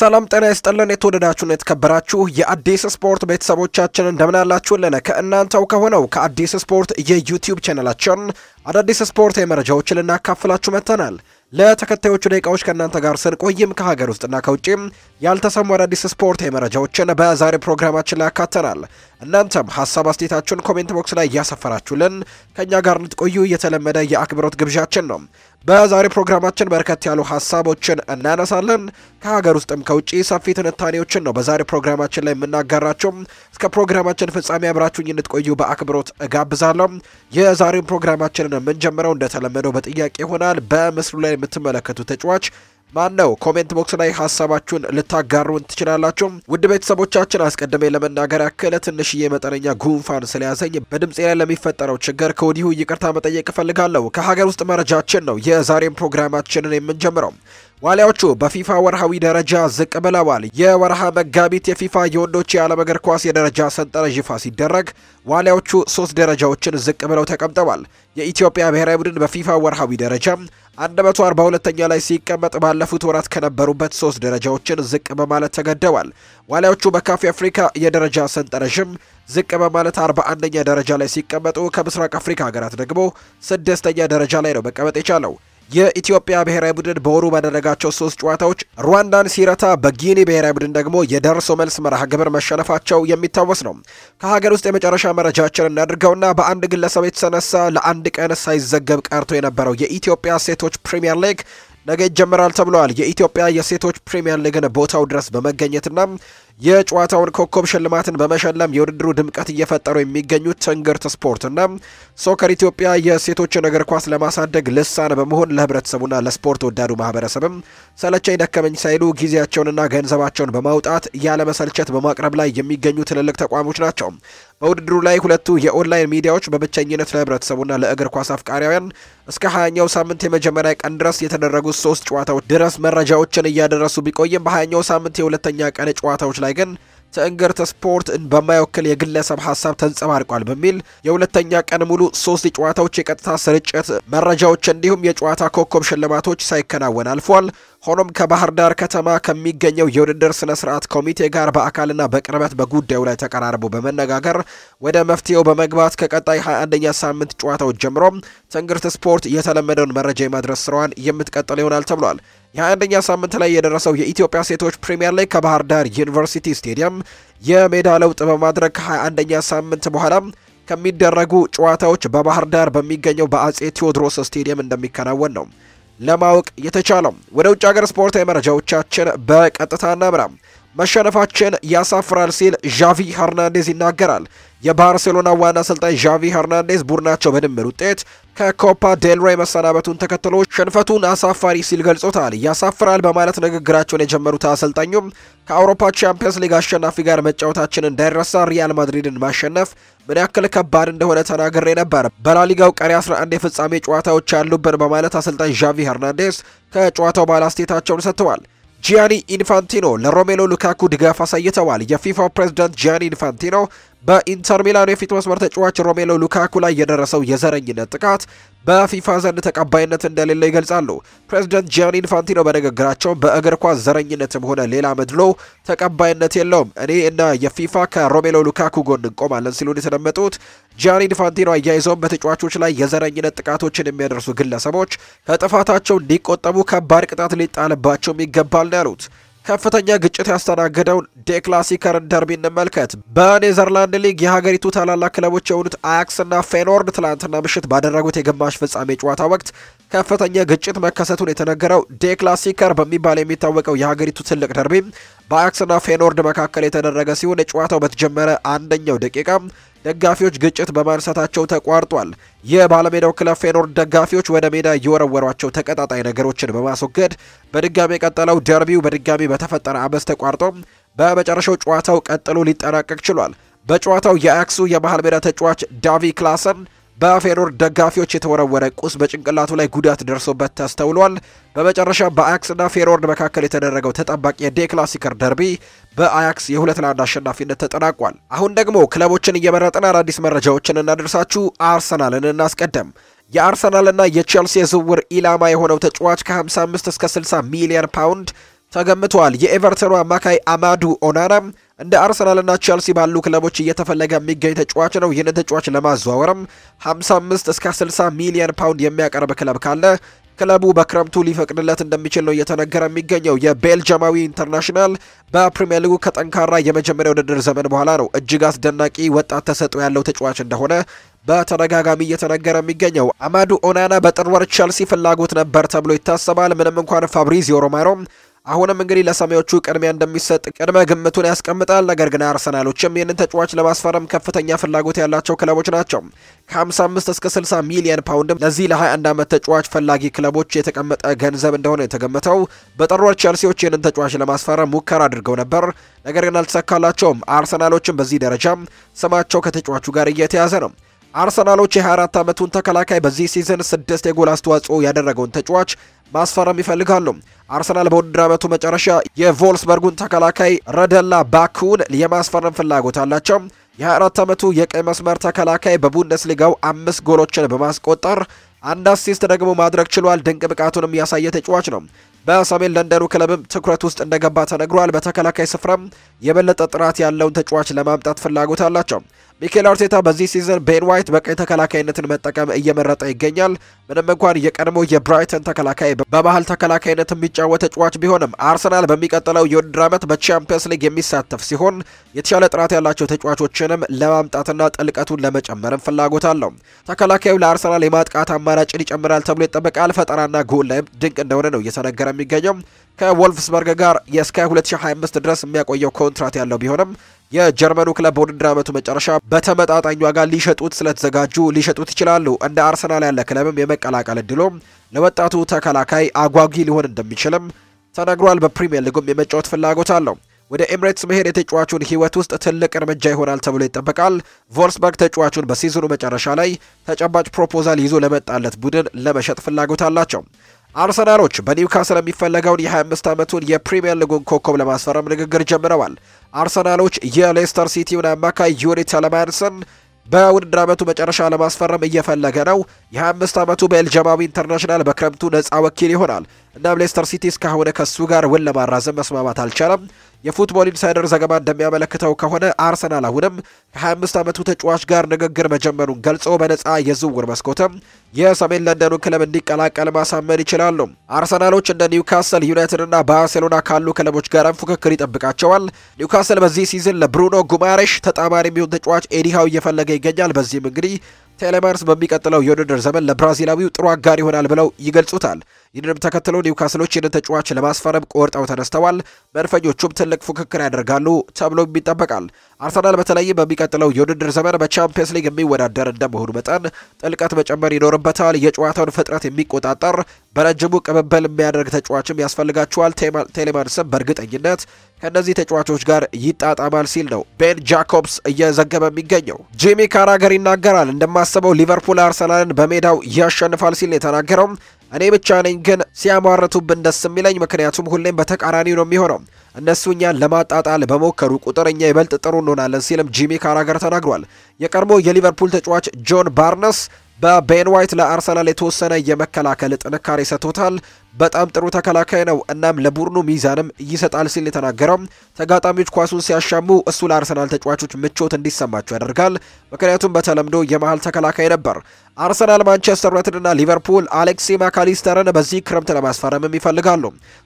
ሰላም ጤና ይስጥልን። የተወደዳችሁን የተከበራችሁ የአዲስ ስፖርት ቤተሰቦቻችን እንደምናላችሁልን ከእናንተው ከሆነው ከአዲስ ስፖርት የዩቲዩብ ቻናላችን አዳዲስ ስፖርት የመረጃዎችን ልናካፍላችሁ መጥተናል። ለተከታዮቹ ደቂቃዎች ከእናንተ ጋር ስንቆይም ከሀገር ውስጥና ከውጭም ያልተሰሙ አዳዲስ ስፖርት የመረጃዎችን በዛሬ ፕሮግራማችን ላይ ያካተናል። እናንተም ሀሳብ አስተያየታችሁን ኮሜንት ቦክስ ላይ እያሰፈራችሁልን ከእኛ ጋር እንድትቆዩ የተለመደ የአክብሮት ግብዣችን ነው። በዛሬ ፕሮግራማችን በርከት ያሉ ሀሳቦችን እናነሳለን። ከሀገር ውስጥም ከውጭ ሰፊ ትንታኔዎችን ነው በዛሬ ፕሮግራማችን ላይ የምናጋራቸውም። እስከ ፕሮግራማችን ፍጻሜ አብራችሁኝ እንድትቆዩ በአክብሮት እጋብዛለሁ። የዛሬውን ፕሮግራማችንን የምንጀምረው እንደተለመደው በጥያቄ ይሆናል። በምስሉ ላይ የምትመለከቱ ተጫዋች ማን ነው? ኮሜንት ቦክስ ላይ ሀሳባችሁን ልታጋሩን ትችላላችሁ። ውድ ቤተሰቦቻችን አስቀድሜ ለመናገር ያክል ትንሽዬ መጠነኛ ጉንፋን ስለያዘኝ በድምፄ ላይ ለሚፈጠረው ችግር ከወዲሁ ይቅርታ መጠየቅ እፈልጋለሁ። ከሀገር ውስጥ መረጃችን ነው የዛሬን ፕሮግራማችንን የምንጀምረው። ዋሊያዎቹ በፊፋ ወርሃዊ ደረጃ ዝቅ ብለዋል። የወርሃ መጋቢት የፊፋ የወንዶች የዓለም እግር ኳስ የደረጃ ሰንጠረዥ ይፋ ሲደረግ ዋሊያዎቹ ሶስት ደረጃዎችን ዝቅ ብለው ተቀምጠዋል። የኢትዮጵያ ብሔራዊ ቡድን በፊፋ ወርሃዊ ደረጃ 142ኛ ላይ ሲቀመጥ ባለፉት ወራት ከነበሩበት ሶስት ደረጃዎችን ዝቅ በማለት ተገደዋል። ዋሊያዎቹ በካፍ አፍሪካ የደረጃ ሰንጠረዥም ዝቅ በማለት 41ኛ ደረጃ ላይ ሲቀመጡ ከምስራቅ አፍሪካ ሀገራት ደግሞ ስድስተኛ ደረጃ ላይ ነው መቀመጥ የቻለው። የኢትዮጵያ ብሔራዊ ቡድን በወሩ ባደረጋቸው ሶስት ጨዋታዎች ሩዋንዳን ሲረታ በጊኒ ብሔራዊ ቡድን ደግሞ የደርሶ መልስ መርሃ ግብር መሸነፋቸው የሚታወስ ነው። ከሀገር ውስጥ የመጨረሻ መረጃችን እናድርገውና በአንድ ግለሰብ የተሰነሳ ለአንድ ቀን ሳይዘገብ ቀርቶ የነበረው የኢትዮጵያ ሴቶች ፕሪምየር ሊግ ነገ ይጀምራል ተብለዋል። የኢትዮጵያ የሴቶች ፕሪምየር ሊግን ቦታው ድረስ በመገኘትና የጨዋታውን ኮከብ ሽልማትን በመሸለም የውድድሩ ድምቀት እየፈጠሩ የሚገኙት ትንግርት ስፖርትና ሶከር ኢትዮጵያ የሴቶችን እግር ኳስ ለማሳደግ ልሳን በመሆን ለህብረተሰቡና ለስፖርት ወዳዱ ማህበረሰብም ሰለቸኝ ደከመኝ ሳይሉ ጊዜያቸውንና ገንዘባቸውን በማውጣት ያለመሰልቸት በማቅረብ ላይ የሚገኙ ትልልቅ ተቋሞች ናቸው። በውድድሩ ላይ ሁለቱ የኦንላይን ሚዲያዎች በብቸኝነት ለህብረተሰቡና ለእግር ኳስ አፍቃሪያውያን እስከ ሀያኛው ሳምንት የመጀመሪያ ቀን ድረስ የተደረጉ ሶስት ጨዋታዎች ድረስ መረጃዎችን እያደረሱ ቢቆይም በሀያኛው ሳምንት የሁለተኛ ቀን ጨዋታዎች ላይ ግን ትዕንግርት ስፖርት በማይወክል የግለሰብ ሀሳብ ተንጸባርቋል በሚል የሁለተኛ ቀን ሙሉ ሶስት የጨዋታዎች የቀጥታ ስርጭት መረጃዎች እንዲሁም የጨዋታ ኮከብ ሽልማቶች ሳይከናወን አልፏል። ሆኖም ከባህር ዳር ከተማ ከሚገኘው የውድድር ስነ ስርዓት ኮሚቴ ጋር በአካልና በቅርበት በጉዳዩ ላይ ተቀራርቦ በመነጋገር ወደ መፍትሄው በመግባት ከቀጣይ 21ኛ ሳምንት ጨዋታዎች ጀምሮ ትዕንግርት ስፖርት የተለመደውን መረጃ የማድረስ ስራዋን የምትቀጥል ይሆናል ተብሏል። የአንደኛ ሳምንት ላይ የደረሰው የኢትዮጵያ ሴቶች ፕሪምየር ሊግ ከባህር ዳር ዩኒቨርሲቲ ስቴዲየም የሜዳ ለውጥ በማድረግ ከ21ኛ ሳምንት በኋላ ከሚደረጉ ጨዋታዎች በባህር ዳር በሚገኘው በአጼ ቴዎድሮስ ስቴዲየም እንደሚከናወን ነው ለማወቅ የተቻለው። ወደ ውጭ ሀገር ስፖርታዊ መረጃዎቻችን በቀጥታ እናምራ። መሸነፋችን ያሳፍራል ሲል ዣቪ ሀርናንዴዝ ይናገራል። የባርሴሎና ዋና አሰልጣኝ ዣቪ ሄርናንዴዝ ቡድናቸው በድምር ውጤት ከኮፓ ዴልሬይ መሰናበቱን ተከትሎ ሽንፈቱን አሳፋሪ ሲል ገልጾታል። ያሳፍራል በማለት ንግግራቸውን የጀመሩት አሰልጣኙም ከአውሮፓ ቻምፒየንስ ሊግ አሸናፊ ጋር መጫወታችን እንዳይረሳ ሪያል ማድሪድን ማሸነፍ ምን ያክል ከባድ እንደሆነ ተናግሬ ነበር። በላሊጋው ቀሪ 11 የፍጻሜ ጨዋታዎች ያሉብን በማለት አሰልጣኝ ዣቪ ሄርናንዴዝ ከጨዋታው በኋላ አስተያየታቸውን ሰጥተዋል። ጂያኒ ኢንፋንቲኖ ለሮሜሎ ሉካኩ ድጋፍ አሳይተዋል። የፊፋ ፕሬዝዳንት ጂያኒ ኢንፋንቲኖ በኢንተር ሚላን የፊት መስመር ተጫዋች ሮሜሎ ሉካኩ ላይ የደረሰው የዘረኝነት ጥቃት በፊፋ ዘንድ ተቀባይነት እንደሌለ ይገልጻሉ። ፕሬዚደንት ጂያኒ ኢንፋንቲኖ በንግግራቸው በእግር ኳስ ዘረኝነትም ሆነ ሌላ መድሎ ተቀባይነት የለውም፣ እኔ እና የፊፋ ከሮሜሎ ሉካኩ ጎን እንቆማለን ሲሉን የተደመጡት ጂያኒ ኢንፋንቲኖ አያይዘውም በተጫዋቾች ላይ የዘረኝነት ጥቃቶችን የሚያደርሱ ግለሰቦች ከጥፋታቸው እንዲቆጠቡ ከባድ ቅጣት ሊጣልባቸውም ይገባል ነው ያሉት። ከፍተኛ ግጭት ያስተናገደውን ዴክላሲከር ደርቢ እንመልከት። በኔዘርላንድ ሊግ የሀገሪቱ ታላላቅ ክለቦች የሆኑት አያክስና ፌኖርድ ትላንትና ምሽት ባደረጉት የግማሽ ፍጻሜ ጨዋታ ወቅት ከፍተኛ ግጭት መከሰቱን የተነገረው ዴክላሲከር በሚባል የሚታወቀው የሀገሪቱ ትልቅ ደርቢ በአያክስና ፌኖርድ መካከል የተደረገ ሲሆን ጨዋታው በተጀመረ አንደኛው ደቂቃ ደጋፊዎች ግጭት በማንሳታቸው ተቋርጧል። የባለሜዳው ክለብ ፌኖርድ ደጋፊዎች ወደ ሜዳ እየወረወሯቸው ተቀጣጣይ ነገሮችን በማስወገድ በድጋሚ የቀጠለው ደርቢው በድጋሚ በተፈጠረ አመስ ተቋርጦ በመጨረሻው ጨዋታው ቀጥሎ ሊጠናቀቅ ችሏል። በጨዋታው የአክሱ የመሃል ሜዳ ተጫዋች ዳቪ ክላሰን በፌኖር ደጋፊዎች የተወረወረ ቁስ በጭንቅላቱ ላይ ጉዳት ደርሶበት ተስተውሏል። በመጨረሻ በአያክስና ፌኖርድ መካከል የተደረገው ተጠባቂ የዴክላሲከር ደርቢ በአያክስ የሁለት ለአንድ አሸናፊነት ተጠናቋል። አሁን ደግሞ ክለቦችን እየመረጥን አዳዲስ መረጃዎችን እናደርሳችሁ። አርሰናልን እናስቀደም። የአርሰናልና የቼልሲ የዝውውር ኢላማ የሆነው ተጫዋች ከ55 እስከ 60 ሚሊዮን ፓውንድ ተገምቷል። የኤቨርተኑ አማካይ አማዱ ኦናናም እንደ አርሰናልና ቸልሲ ባሉ ክለቦች እየተፈለገ የሚገኝ ተጫዋች ነው። ይህን ተጫዋች ለማዘዋወርም 55 እስከ 60 ሚሊየን ፓውንድ የሚያቀርብ ክለብ ካለ ክለቡ በክረምቱ ሊፈቅድለት እንደሚችል ነው እየተነገረ የሚገኘው። የቤልጅማዊ ኢንተርናሽናል በፕሪምየር ሊጉ ከጠንካራ የመጀመሪያ ውድድር ዘመን በኋላ ነው እጅግ አስደናቂ ወጣት ተሰጥኦ ያለው ተጫዋች እንደሆነ በተደጋጋሚ እየተነገረ የሚገኘው። አማዱ ኦናና በጥር ወር ቸልሲ ፍላጎት ነበር ተብሎ ይታሰባል። ምንም እንኳን ፋብሪዚዮ ሮማኖ አሁንም እንግዲህ ለሰማዮቹ ቅድሚያ እንደሚሰጥ ቅድመ ግምቱን ያስቀምጣል። ነገር ግን አርሰናሎችም ይህንን ተጫዋች ለማስፈረም ከፍተኛ ፍላጎት ያላቸው ክለቦች ናቸው። ከ55 እስከ 60 ሚሊዮን ፓውንድም ለዚህ ለ21 ዓመት ተጫዋች ፈላጊ ክለቦች የተቀመጠ ገንዘብ እንደሆነ የተገመተው። በጠሯል። ቸልሲዎች ይህንን ተጫዋች ለማስፈረም ሙከራ አድርገው ነበር፣ ነገር ግን አልተሳካላቸውም። አርሰናሎችም በዚህ ደረጃ ስማቸው ከተጫዋቹ ጋር እየተያዘ ነው። አርሰናሎች የ24 ዓመቱን ተከላካይ በዚህ ሲዝን ስድስት የጎል አስተዋጽኦ ያደረገውን ተጫዋች ማስፈረም ይፈልጋሉ። አርሰናል በውድድር ዓመቱ መጨረሻ የቮልስበርጉን ተከላካይ ረደላ ባኩን የማስፈረም ፍላጎት አላቸው። የ24 ዓመቱ የቀይ መስመር ተከላካይ በቡንደስሊጋው አምስት ጎሎችን በማስቆጠር አንድ አሲስት ደግሞ ማድረግ ችሏል። ድንቅ ብቃቱንም ያሳየ ተጫዋች ነው። በሰሜን ለንደኑ ክለብም ትኩረት ውስጥ እንደገባ ተነግሯል። በተከላካይ ስፍራም የበለጠ ጥራት ያለውን ተጫዋች ለማምጣት ፍላጎት አላቸው። ሚኬል አርቴታ በዚህ ሲዝን ቤን ዋይት በቀኝ ተከላካይነትን መጠቀም እየመረጠ ይገኛል። ምንም እንኳን የቀድሞ የብራይተን ተከላካይ በመሀል ተከላካይነት የሚጫወት ተጫዋች ቢሆንም አርሰናል በሚቀጥለው የውድድር ዓመት በቻምፒየንስ ሊግ የሚሳተፍ ሲሆን የተሻለ ጥራት ያላቸው ተጫዋቾችንም ለማምጣትና ጥልቀቱን ለመጨመርም ፍላጎት አለው። ተከላካዩ ለአርሰናል የማጥቃት አማራጭን ይጨምራል ተብሎ ይጠበቃል። ፈጠራና ጎል ላይም ድንቅ እንደሆነ ነው እየተነገረ የሚገኘው። ከቮልፍስበርግ ጋር የእስከ 2025 ድረስ የሚያቆየው ኮንትራት ያለው ቢሆንም የጀርመኑ ክለብ በውድድር ዓመቱ መጨረሻ በተመጣጣኝ ዋጋ ሊሸጡት ስለተዘጋጁ ሊሸጡት ይችላሉ። እንደ አርሰናል ያለ ክለብም የመቀላቀል እድሎም ለወጣቱ ተከላካይ አጓጊ ሊሆን እንደሚችልም ተነግሯል። በፕሪምየር ሊጉም የመጫወት ፍላጎት አለው። ወደ ኤምሬትስ መሄድ የተጫዋቹን ሕይወት ውስጥ ትልቅ እርምጃ ይሆናል ተብሎ ይጠበቃል። ቮልስበርግ ተጫዋቹን በሲዝኑ መጨረሻ ላይ ተጨባጭ ፕሮፖዛል ይዞ ለመጣለት ቡድን ለመሸጥ ፍላጎት አላቸው። አርሰናሎች በኒውካስል የሚፈለገውን የ25 ዓመቱን የፕሪምየር ሊጉን ኮከብ ለማስፈረም ንግግር ጀምረዋል። አርሰናሎች የሌስተር ሲቲውን አማካይ ዩሪ ተለማንስን በውድድር ዓመቱ መጨረሻ ለማስፈረም እየፈለገ ነው። የ25 ዓመቱ ቤልጅማዊ ኢንተርናሽናል በክረምቱ ነፃ ወኪል ይሆናል። እናም ሌስተር ሲቲ እስካሁን ከሱ ጋር ውል ለማራዘም መስማማት አልቻለም። የፉትቦል ኢንሳይደር ዘገባ እንደሚያመለክተው ከሆነ አርሰናል አሁንም ከ25 ዓመቱ ተጫዋች ጋር ንግግር መጀመሩን ገልጾ በነፃ የዝውውር መስኮትም የሰሜን ለንደኑ ክለብ እንዲቀላቀል ማሳመን ይችላሉ። አርሰናሎች እንደ ኒውካስል ዩናይትድ እና ባርሴሎና ካሉ ክለቦች ጋርም ፉክክር ይጠብቃቸዋል። ኒውካስል በዚህ ሲዝን ለብሩኖ ጉማሬሽ ተጣማሪ የሚሆን ተጫዋች ኤዲሃው እየፈለገ ይገኛል። በዚህም እንግዲህ ቴሌመርስ በሚቀጥለው የውድድር ዘመን ለብራዚላዊው ጥሩ አጋር ይሆናል ብለው ይገልጹታል። ይህንንም ተከትሎ ኒውካስሎች ይህን ተጫዋች ለማስፈረም ቆርጠው ተነስተዋል። መድፈኞቹም ትልቅ ፉክክር ያደርጋሉ ተብሎም ይጠበቃል። አርሰናል በተለይ በሚቀጥለው የውድድር ዘመን በቻምፒየንስ ሊግ የሚወዳደር እንደመሆኑ መጠን ጥልቀት መጨመር ይኖርበታል። የጨዋታውን ፍጥረት የሚቆጣጠር በረጅሙ ቅብብል የሚያደርግ ተጫዋችም ያስፈልጋቸዋል። ቴሌማንስም በእርግጠኝነት ከእነዚህ ተጫዋቾች ጋር ይጣጣማል ሲል ነው ቤን ጃኮብስ እየዘገበ የሚገኘው። ጂሚ ካራገር ይናገራል። እንደማስበው ሊቨርፑል አርሰናልን በሜዳው ያሸንፋል ሲል የተናገረው እኔ ብቻ ነኝ ግን ሲያሟርቱብን ደስ የሚለኝ ምክንያቱም ሁሌም በተቃራኒ ነው የሚሆነው እነሱ እኛን ለማጣጣል በሞከሩ ቁጥር እኛ ይበልጥ ጥሩ እንሆናለን ሲልም ጂሚ ካራገር ተናግሯል። የቀድሞ የሊቨርፑል ተጫዋች ጆን ባርነስ በቤን ዋይት ለአርሰናል የተወሰነ የመከላከል ጥንካሬ ሰጥቶታል። በጣም ጥሩ ተከላካይ ነው፣ እናም ለቡድኑ ሚዛንም ይሰጣል ሲል የተናገረው ተጋጣሚዎች ኳሱን ሲያሻሙ እሱ ለአርሰናል ተጫዋቾች ምቾት እንዲሰማቸው ያደርጋል። ምክንያቱም በተለምዶ የመሃል ተከላካይ ነበር። አርሰናል፣ ማንቸስተር ዩናይትድና ሊቨርፑል አሌክሲ ማካሊስተርን በዚህ ክረምት ለማስፈረምም ይፈልጋሉ።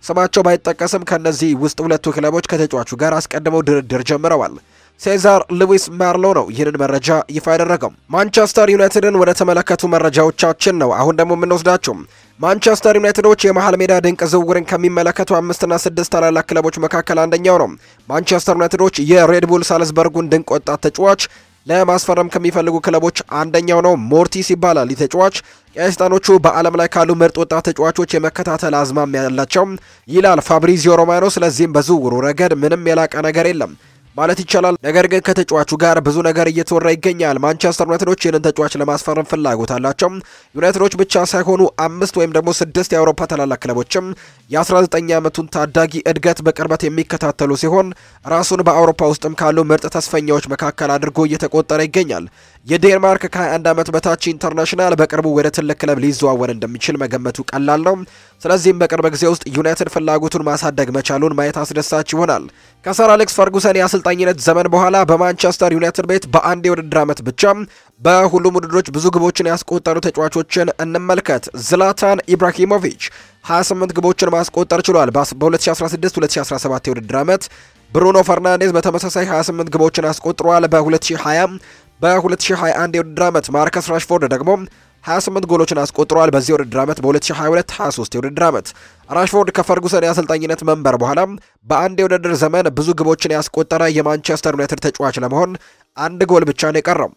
ስማቸው ባይጠቀስም ከእነዚህ ውስጥ ሁለቱ ክለቦች ከተጫዋቹ ጋር አስቀድመው ድርድር ጀምረዋል። ሴዛር ሉዊስ ማርሎ ነው ይህንን መረጃ ይፋ ያደረገው። ማንቸስተር ዩናይትድን ወደ ተመለከቱ መረጃዎቻችን ነው አሁን ደግሞ የምንወስዳቸው። ማንቸስተር ዩናይትዶች የመሀል ሜዳ ድንቅ ዝውውርን ከሚመለከቱ አምስትና ስድስት ታላላቅ ክለቦች መካከል አንደኛው ነው። ማንቸስተር ዩናይትዶች የሬድቡል ሳልስበርጉን ድንቅ ወጣት ተጫዋች ለማስፈረም ከሚፈልጉ ክለቦች አንደኛው ነው። ሞርቲስ ይባላል። ተጫዋች ቀይሰይጣኖቹ በዓለም ላይ ካሉ ምርጥ ወጣት ተጫዋቾች የመከታተል አዝማሚያ ያላቸው ይላል ፋብሪዚዮ ሮማኖ። ስለዚህም በዝውውሩ ረገድ ምንም የላቀ ነገር የለም። ማለት ይቻላል። ነገር ግን ከተጫዋቹ ጋር ብዙ ነገር እየተወራ ይገኛል። ማንቸስተር ዩናይትዶች ይህንን ተጫዋች ለማስፈረም ፍላጎት አላቸው። ዩናይትዶች ብቻ ሳይሆኑ አምስት ወይም ደግሞ ስድስት የአውሮፓ ታላላቅ ክለቦችም የ19 ዓመቱን ታዳጊ እድገት በቅርበት የሚከታተሉ ሲሆን ራሱን በአውሮፓ ውስጥም ካሉ ምርጥ ተስፈኛዎች መካከል አድርጎ እየተቆጠረ ይገኛል። የዴንማርክ ከ21 ዓመት በታች ኢንተርናሽናል በቅርቡ ወደ ትልቅ ክለብ ሊዘዋወር እንደሚችል መገመቱ ቀላል ነው። ስለዚህም በቅርብ ጊዜ ውስጥ ዩናይትድ ፍላጎቱን ማሳደግ መቻሉን ማየት አስደሳች ይሆናል። ከሰር አሌክስ ፈርጉሰን የአሰልጣኝነት ዘመን በኋላ በማንቸስተር ዩናይትድ ቤት በአንድ የውድድር ዓመት ብቻ በሁሉም ውድድሮች ብዙ ግቦችን ያስቆጠሩ ተጫዋቾችን እንመልከት። ዝላታን ኢብራሂሞቪች 28 ግቦችን ማስቆጠር ችሏል። በ2016-2017 የውድድር ዓመት ብሩኖ ፈርናንዴዝ በተመሳሳይ 28 ግቦችን አስቆጥሯል። በ2020 በ2021 የውድድር ዓመት ማርከስ ራሽፎርድ ደግሞ 28 ጎሎችን አስቆጥሯል። በዚህ የውድድር ዓመት በ2022 23 የውድድር ዓመት ራሽፎርድ ከፈርጉሰን የአሰልጣኝነት መንበር በኋላ በአንድ የውድድር ዘመን ብዙ ግቦችን ያስቆጠረ የማንቸስተር ዩናይትድ ተጫዋች ለመሆን አንድ ጎል ብቻ ነው የቀረው።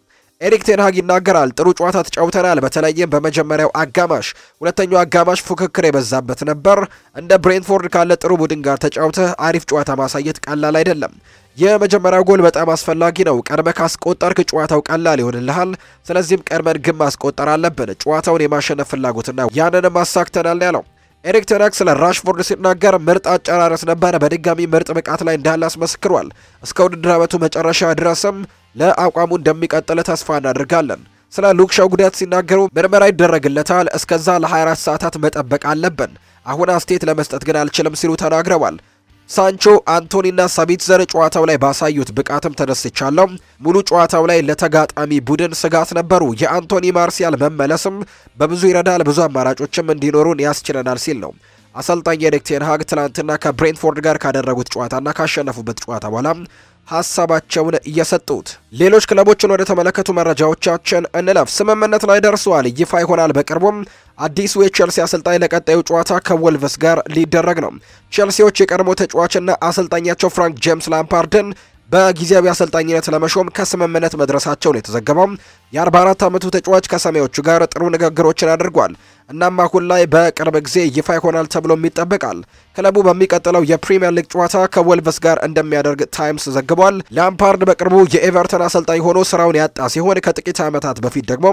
ኤሪክ ቴንሃግ ይናገራል። ጥሩ ጨዋታ ተጫውተናል። በተለይም በመጀመሪያው አጋማሽ፣ ሁለተኛው አጋማሽ ፉክክር የበዛበት ነበር። እንደ ብሬንትፎርድ ካለ ጥሩ ቡድን ጋር ተጫውተህ አሪፍ ጨዋታ ማሳየት ቀላል አይደለም። የመጀመሪያው ጎል በጣም አስፈላጊ ነው። ቀድመ ካስቆጠርክ ጨዋታው ቀላል ይሆንልሃል። ስለዚህም ቀድመን ግን ማስቆጠር አለብን። ጨዋታውን የማሸነፍ ፍላጎትና ያንንም አሳክተናል ያለው ኤሪክ ተናክ ስለ ራሽፎርድ ሲናገር ምርጥ አጨራረስ ነበረ፣ በድጋሚ ምርጥ ብቃት ላይ እንዳለ አስመስክሯል። እስከ ውድድር ዓመቱ መጨረሻ ድረስም ለአቋሙ እንደሚቀጥል ተስፋ እናደርጋለን። ስለ ሉክሻው ጉዳት ሲናገሩ ምርመራ ይደረግለታል፣ እስከዛ ለ24 ሰዓታት መጠበቅ አለብን። አሁን አስቴት ለመስጠት ግን አልችልም ሲሉ ተናግረዋል። ሳንቾ፣ አንቶኒና ሳቢትዘር ጨዋታው ላይ ባሳዩት ብቃትም ተደስቻለሁ። ሙሉ ጨዋታው ላይ ለተጋጣሚ ቡድን ስጋት ነበሩ። የአንቶኒ ማርሲያል መመለስም በብዙ ይረዳል፣ ብዙ አማራጮችም እንዲኖሩን ያስችለናል ሲል ነው አሰልጣኝ ኤሪክ ቴን ትላንትና ከብሬንትፎርድ ጋር ካደረጉት ጨዋታና ካሸነፉበት ጨዋታ በኋላ ሀሳባቸውን እየሰጡት። ሌሎች ክለቦችን ወደ ተመለከቱ መረጃዎቻችን እንለፍ። ስምምነት ላይ ደርሰዋል፣ ይፋ ይሆናል በቅርቡም። አዲሱ የቼልሲ አሰልጣኝ ለቀጣዩ ጨዋታ ከወልቭስ ጋር ሊደረግ ነው። ቼልሲዎች የቀድሞ ተጫዋችና አሰልጣኛቸው ፍራንክ ጄምስ ላምፓርድን በጊዜያዊ አሰልጣኝነት ለመሾም ከስምምነት መድረሳቸው የተዘገበው። የ44 ዓመቱ ተጫዋች ከሰማዮቹ ጋር ጥሩ ንግግሮችን አድርጓል። እናም አሁን ላይ በቅርብ ጊዜ ይፋ ይሆናል ተብሎም ይጠበቃል። ክለቡ በሚቀጥለው የፕሪምየር ሊግ ጨዋታ ከወልቭስ ጋር እንደሚያደርግ ታይምስ ዘግቧል። ላምፓርድ በቅርቡ የኤቨርተን አሰልጣኝ ሆኖ ስራውን ያጣ ሲሆን ከጥቂት ዓመታት በፊት ደግሞ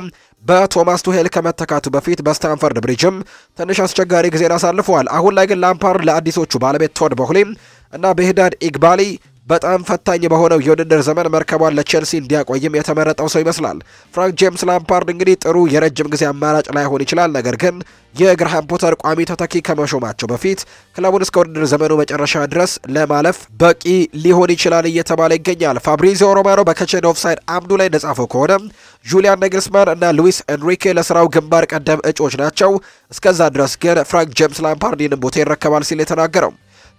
በቶማስ ቱሄል ከመተካቱ በፊት በስታንፈርድ ብሪጅም ትንሽ አስቸጋሪ ጊዜን አሳልፈዋል። አሁን ላይ ግን ላምፓርድ ለአዲሶቹ ባለቤት ቶድ በሁሌም እና በሂዳድ ኢግባሊ በጣም ፈታኝ በሆነው የውድድር ዘመን መርከቧን ለቼልሲ እንዲያቆይም የተመረጠው ሰው ይመስላል። ፍራንክ ጄምስ ላምፓርድ እንግዲህ ጥሩ የረጅም ጊዜ አማራጭ ላይሆን ይችላል። ነገር ግን የግርሃም ፖተር ቋሚ ተተኪ ከመሾማቸው በፊት ክለቡን እስከ ውድድር ዘመኑ መጨረሻ ድረስ ለማለፍ በቂ ሊሆን ይችላል እየተባለ ይገኛል። ፋብሪዚዮ ሮማኖ በከቼን ኦፍሳይድ አምዱ ላይ እንደጻፈው ከሆነ ጁሊያን ነግልስማን እና ሉዊስ ኤንሪኬ ለስራው ግንባር ቀደም እጩዎች ናቸው። እስከዛ ድረስ ግን ፍራንክ ጄምስ ላምፓርድ ይህንን ቦታ ይረከባል ሲል የተናገረው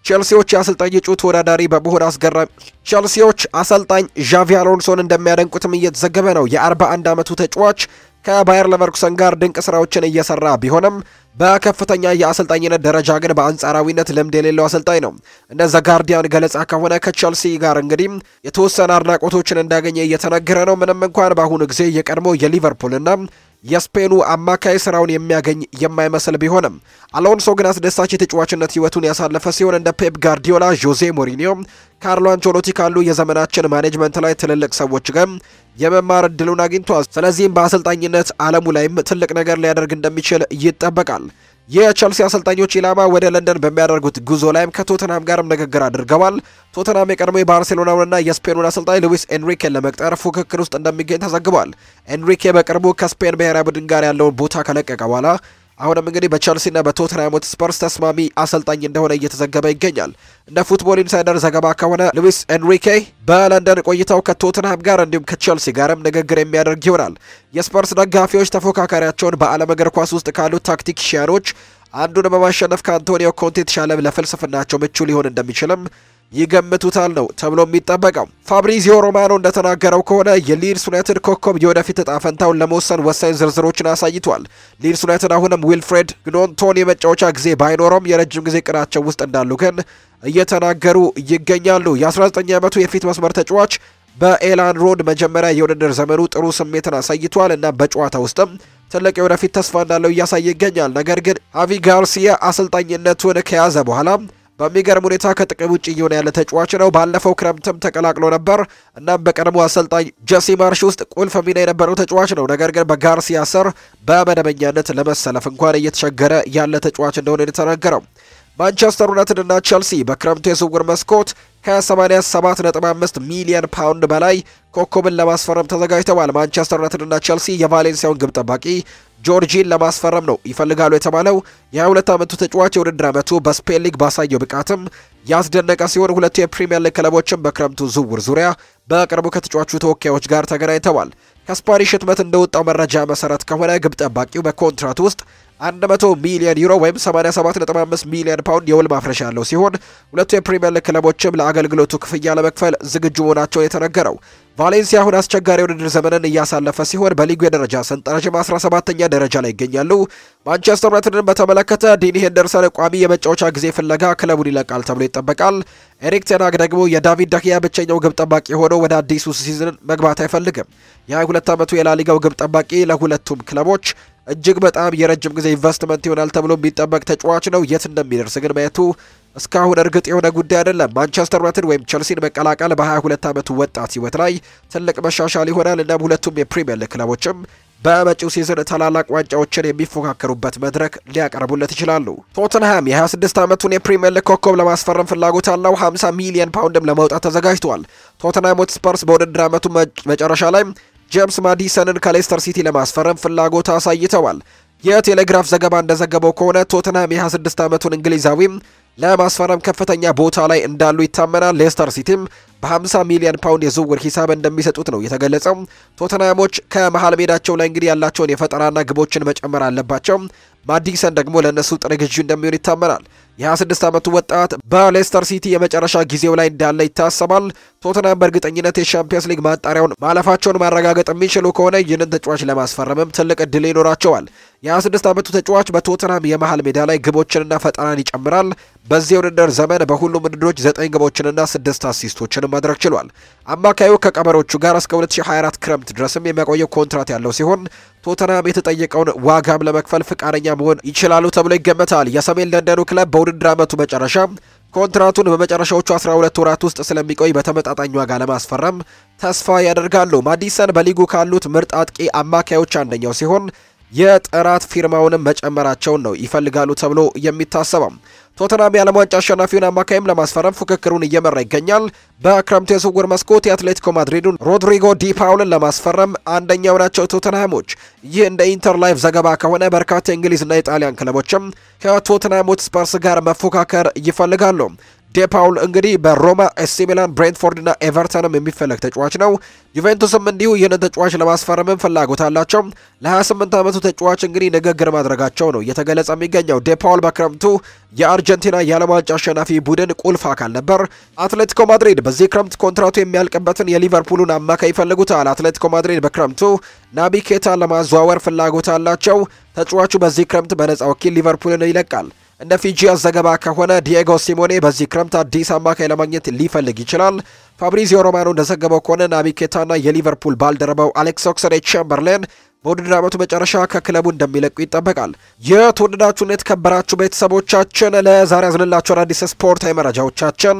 ቸልሲዎች የአሰልጣኝ እጩ ተወዳዳሪ በመሆን አስገራሚ ቸልሲዎች አሰልጣኝ ዣቪ አሎንሶን እንደሚያደንቁትም እየተዘገበ ነው። የ41 ዓመቱ ተጫዋች ከባየር ለቨርኩሰን ጋር ድንቅ ስራዎችን እየሰራ ቢሆንም በከፍተኛ የአሰልጣኝነት ደረጃ ግን በአንጻራዊነት ልምድ የሌለው አሰልጣኝ ነው። እንደ ጋርዲያን ገለጻ ከሆነ ከቸልሲ ጋር እንግዲህ የተወሰነ አድናቆቶችን እንዳገኘ እየተነገረ ነው። ምንም እንኳን በአሁኑ ጊዜ የቀድሞ የሊቨርፑልና የስፔኑ አማካይ ስራውን የሚያገኝ የማይመስል ቢሆንም አሎንሶ ግን አስደሳች የተጫዋችነት ህይወቱን ያሳለፈ ሲሆን እንደ ፔፕ ጋርዲዮላ፣ ዦዜ ሞሪኒዮ፣ ካርሎ አንቸሎቲ ካሉ የዘመናችን ማኔጅመንት ላይ ትልልቅ ሰዎች ጋር የመማር እድሉን አግኝቷል። ስለዚህም በአሰልጣኝነት አለሙ ላይም ትልቅ ነገር ሊያደርግ እንደሚችል ይጠበቃል። የቸልሲ አሰልጣኞች ኢላማ ወደ ለንደን በሚያደርጉት ጉዞ ላይም ከቶተናም ጋርም ንግግር አድርገዋል። ቶተናም የቀድሞ የባርሴሎናውንና የስፔኑን አሰልጣኝ ሉዊስ ኤንሪኬን ለመቅጠር ፉክክር ውስጥ እንደሚገኝ ተዘግቧል። ኤንሪኬ በቅርቡ ከስፔን ብሔራዊ ቡድን ጋር ያለውን ቦታ ከለቀቀ በኋላ አሁንም እንግዲህ በቸልሲና በቶትናም ሆትስፐርስ ተስማሚ አሰልጣኝ እንደሆነ እየተዘገበ ይገኛል። እንደ ፉትቦል ኢንሳይደር ዘገባ ከሆነ ሉዊስ ኤንሪኬ በለንደን ቆይታው ከቶትናም ጋር እንዲሁም ከቸልሲ ጋርም ንግግር የሚያደርግ ይሆናል። የስፐርስ ደጋፊዎች ተፎካካሪያቸውን በዓለም እግር ኳስ ውስጥ ካሉት ታክቲክ ሽያኖች አንዱን በማሸነፍ ከአንቶኒዮ ኮንቴ የተሻለ ለፍልስፍናቸው ምቹ ሊሆን እንደሚችልም ይገምቱታል ነው ተብሎ የሚጠበቀው። ፋብሪዚዮ ሮማኖ እንደተናገረው ከሆነ የሊድስ ዩናይትድ ኮከብ የወደፊት እጣ ፈንታውን ለመወሰን ወሳኝ ዝርዝሮችን አሳይቷል። ሊድስ ዩናይትድ አሁንም ዊልፍሬድ ግኖንቶን የመጫወቻ ጊዜ ባይኖረውም የረጅም ጊዜ ቅዳቸው ውስጥ እንዳሉ ግን እየተናገሩ ይገኛሉ። የ19 ዓመቱ የፊት መስመር ተጫዋች በኤላን ሮድ መጀመሪያ የውድድር ዘመኑ ጥሩ ስሜትን አሳይቷል እና በጨዋታ ውስጥም ትልቅ የወደፊት ተስፋ እንዳለው እያሳየ ይገኛል። ነገር ግን አቪ ጋርሲያ አሰልጣኝነቱን ከያዘ በኋላ በሚገርም ሁኔታ ከጥቅም ውጭ እየሆነ ያለ ተጫዋች ነው። ባለፈው ክረምትም ተቀላቅሎ ነበር። እናም በቀድሞ አሰልጣኝ ጀሲ ማርሽ ውስጥ ቁልፍ ሚና የነበረው ተጫዋች ነው። ነገር ግን በጋርሲያ ስር በመደበኛነት ለመሰለፍ እንኳን እየተቸገረ ያለ ተጫዋች እንደሆነ የተነገረው ማንቸስተር እና ቸልሲ በክረምቱ የዝውውር መስኮት ከ87.5 ሚሊዮን ፓውንድ በላይ ኮከብን ለማስፈረም ተዘጋጅተዋል። ማንቸስተር ዩናይትድና ቸልሲ የቫሌንሲያውን ግብ ጠባቂ ጆርጂን ለማስፈረም ነው ይፈልጋሉ የተባለው የ22 ዓመቱ ተጫዋች የውድድር ዓመቱ በስፔን ሊግ ባሳየው ብቃትም ያስደነቀ ሲሆን ሁለቱ የፕሪምየር ሊግ ክለቦችም በክረምቱ ዝውውር ዙሪያ በቅርቡ ከተጫዋቹ ተወካዮች ጋር ተገናኝተዋል። ከስፓኒሽ ህትመት እንደወጣው መረጃ መሰረት ከሆነ ግብ ጠባቂው በኮንትራት ውስጥ 100 ሚሊዮን ዩሮ ወይም 87.5 ሚሊዮን ፓውንድ የውል ማፍረሻ ያለው ሲሆን ሁለቱ የፕሪሚየር ሊግ ክለቦችም ለአገልግሎቱ ክፍያ ለመክፈል ዝግጁ መሆናቸው የተነገረው። ቫሌንሲያ አሁን አስቸጋሪ የውድድር ዘመንን እያሳለፈ ሲሆን በሊጉ የደረጃ ሰንጠረዥም 17ኛ ደረጃ ላይ ይገኛሉ። ማንቸስተር ዩናይትድን በተመለከተ ዲኒ ሄንደርሰን ቋሚ የመጫወቻ ጊዜ ፍለጋ ክለቡን ይለቃል ተብሎ ይጠበቃል። ኤሪክ ቴናግ ደግሞ የዳቪድ ደኪያ ብቸኛው ግብ ጠባቂ ሆኖ ወደ አዲሱ ሲዝን መግባት አይፈልግም። የ22 ዓመቱ የላሊጋው ግብ ጠባቂ ለሁለቱም ክለቦች እጅግ በጣም የረጅም ጊዜ ኢንቨስትመንት ይሆናል ተብሎ የሚጠበቅ ተጫዋች ነው። የት እንደሚደርስ ግን ማየቱ እስካሁን እርግጥ የሆነ ጉዳይ አይደለም። ማንቸስተር ዩናይትድ ወይም ቸልሲን መቀላቀል በ22 ዓመቱ ወጣት ህይወት ላይ ትልቅ መሻሻል ይሆናል። እናም ሁለቱም የፕሪምየር ሊግ ክለቦችም በመጪው ሲዝን ታላላቅ ዋንጫዎችን የሚፎካከሩበት መድረክ ሊያቀርቡለት ይችላሉ። ቶተንሃም የ26 ዓመቱን የፕሪምየር ሊግ ኮከብ ለማስፈረም ፍላጎት አለው። 50 ሚሊዮን ፓውንድም ለመውጣት ተዘጋጅቷል። ቶተንሃም ሆትስፐርስ በውድድር ዓመቱ መጨረሻ ላይ ጄምስ ማዲሰንን ከሌስተር ሲቲ ለማስፈረም ፍላጎት አሳይተዋል። የቴሌግራፍ ዘገባ እንደዘገበው ከሆነ ቶትናም የ26 ዓመቱን እንግሊዛዊም ለማስፈረም ከፍተኛ ቦታ ላይ እንዳሉ ይታመናል። ሌስተር ሲቲም በ50 ሚሊዮን ፓውንድ የዝውውር ሂሳብ እንደሚሰጡት ነው የተገለጸው። ቶተናሞች ከመሀል ሜዳቸው ላይ እንግዲህ ያላቸውን የፈጠራና ግቦችን መጨመር አለባቸው። ማዲሰን ደግሞ ለእነሱ ጥሬ ግዢ እንደሚሆን ይታመናል። የ26 ዓመቱ ወጣት በሌስተር ሲቲ የመጨረሻ ጊዜው ላይ እንዳለ ይታሰባል። ቶተናም በእርግጠኝነት የሻምፒየንስ ሊግ ማጣሪያውን ማለፋቸውን ማረጋገጥ የሚችሉ ከሆነ ይህንን ተጫዋች ለማስፈረምም ትልቅ እድል ይኖራቸዋል። የ26 ዓመቱ ተጫዋች በቶተናም የመሃል ሜዳ ላይ ግቦችንና ፈጠራን ይጨምራል። በዚህ ውድድር ዘመን በሁሉም ውድድሮች 9 ግቦችንና 6 አሲስቶችን ማድረግ ችሏል። አማካዩ ከቀበሮቹ ጋር እስከ 2024 ክረምት ድረስም የሚያቆየው ኮንትራት ያለው ሲሆን ቶተናም የተጠየቀውን ዋጋም ለመክፈል ፍቃደኛ መሆን ይችላሉ ተብሎ ይገመታል። የሰሜን ለንደኑ ክለብ በውድድር ዓመቱ መጨረሻ ኮንትራቱን በመጨረሻዎቹ 12 ወራት ውስጥ ስለሚቆይ በተመጣጣኝ ዋጋ ለማስፈረም ተስፋ ያደርጋሉ። ማዲሰን በሊጉ ካሉት ምርጥ አጥቂ አማካዮች አንደኛው ሲሆን የጥራት ፊርማውንም መጨመራቸውን ነው ይፈልጋሉ ተብሎ የሚታሰበው። ቶተናም የዓለም ዋንጫ አሸናፊውን አማካይም ለማስፈረም ፉክክሩን እየመራ ይገኛል። በክረምት የዝውውር መስኮት የአትሌቲኮ ማድሪዱን ሮድሪጎ ዲ ፓውልን ለማስፈረም አንደኛው ናቸው ቶተንሃሞች። ይህ እንደ ኢንተር ላይፍ ዘገባ ከሆነ በርካታ የእንግሊዝና የጣሊያን ክለቦችም ከቶተንሃም ሆትስፐርስ ጋር መፎካከር ይፈልጋሉ። ዴፓውል እንግዲህ በሮማ ኤሲ ሚላን፣ ብሬንትፎርድ ና ኤቨርተንም የሚፈለግ ተጫዋች ነው። ዩቬንቱስም እንዲሁ ይህንን ተጫዋች ለማስፈረምም ፍላጎት አላቸው። ለ28 ዓመቱ ተጫዋች እንግዲህ ንግግር ማድረጋቸው ነው እየተገለጸ የሚገኘው። ዴፓውል በክረምቱ የአርጀንቲና የዓለም ዋንጫ አሸናፊ ቡድን ቁልፍ አካል ነበር። አትሌቲኮ ማድሪድ በዚህ ክረምት ኮንትራቱ የሚያልቅበትን የሊቨርፑሉን አማካይ ይፈልጉታል። አትሌቲኮ ማድሪድ በክረምቱ ናቢ ኬታን ለማዘዋወር ፍላጎት አላቸው። ተጫዋቹ በዚህ ክረምት በነጻ ወኪል ሊቨርፑልን ይለቃል። እንደ ፊጂያስ ዘገባ ከሆነ ዲየጎ ሲሞኔ በዚህ ክረምት አዲስ አማካይ ለማግኘት ሊፈልግ ይችላል። ፋብሪዚዮ ሮማኖ እንደዘገበው ከሆነ ናቢ የሊቨርፑል ባልደረባው አሌክስ ኦክሰሌ ቼምበርሌን በውድድር ዓመቱ መጨረሻ ከክለቡ እንደሚለቁ ይጠበቃል። የተወደዳችሁን የተከበራችሁ ቤተሰቦቻችን ለዛሬ ያዝንላችሁ አዳዲስ ስፖርታዊ መረጃዎቻችን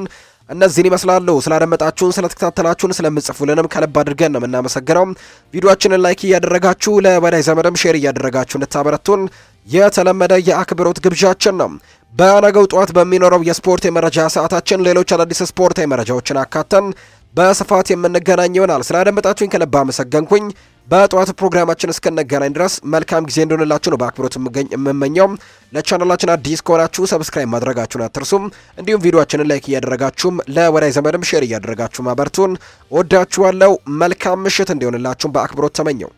እነዚህን ይመስላሉ። ስላደመጣችሁን፣ ስለተከታተላችሁን፣ ስለምጽፉልንም ከልብ አድርገን ነው የምናመሰግነው። ቪዲዮችንን ላይክ እያደረጋችሁ ለወዳጅ ዘመድም ሼር እያደረጋችሁ እንድታበረቱን የተለመደ የአክብሮት ግብዣችን ነው። በነገው ጠዋት በሚኖረው የስፖርት የመረጃ ሰዓታችን ሌሎች አዳዲስ ስፖርታዊ መረጃዎችን አካተን በስፋት የምንገናኝ ይሆናል። ስላደመጣችሁኝ ከልብ አመሰገንኩኝ። በጠዋት ፕሮግራማችን እስከነገናኝ ድረስ መልካም ጊዜ እንደሆነላችሁ ነው በአክብሮት የምመኘው። ለቻናላችን አዲስ ከሆናችሁ ሰብስክራይብ ማድረጋችሁን አትርሱም። እንዲሁም ቪዲዮችንን ላይክ እያደረጋችሁም ለወዳጅ ዘመድም ሼር እያደረጋችሁ ማበርቱን። ወዳችኋለው። መልካም ምሽት እንዲሆንላችሁም በአክብሮት ተመኘው።